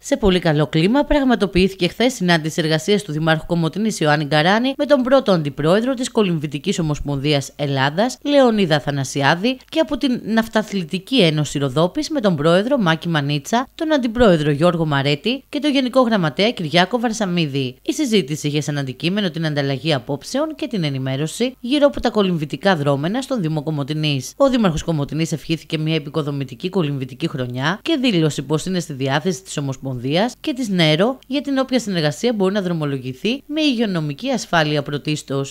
Σε πολύ καλό κλίμα, πραγματοποιήθηκε χθες συνάντηση εργασίας του Δημάρχου Κομωτινής Ιωάννη Γκαράνη με τον πρώτο αντιπρόεδρο της Κολυμβητικής Ομοσπονδίας Ελλάδας, Λεωνίδα Θανασιάδη, και από την Ναυταθλητική Ένωση Ροδόπης με τον πρόεδρο Μάκη Μανίτσα, τον αντιπρόεδρο Γιώργο Μαρέτη και τον Γενικό Γραμματέα Κυριάκο Βαρσαμίδη. Η συζήτηση είχε σαν αντικείμενο την ανταλλαγή απόψεων και την ενημέρωση γύρω από τα κολυμβητικά δρόμενα στον Δήμο Κομωτινής. Ο Δήμαρχος Κομωτινής ευχήθηκε μια επικοδομητική κολυμβητική χρονιά και δήλωσε πως είναι στη διάθεση της Ομοσπονδίας και της ΝΕΡΟ για την όποια συνεργασία μπορεί να δρομολογηθεί με υγειονομική ασφάλεια πρωτίστως.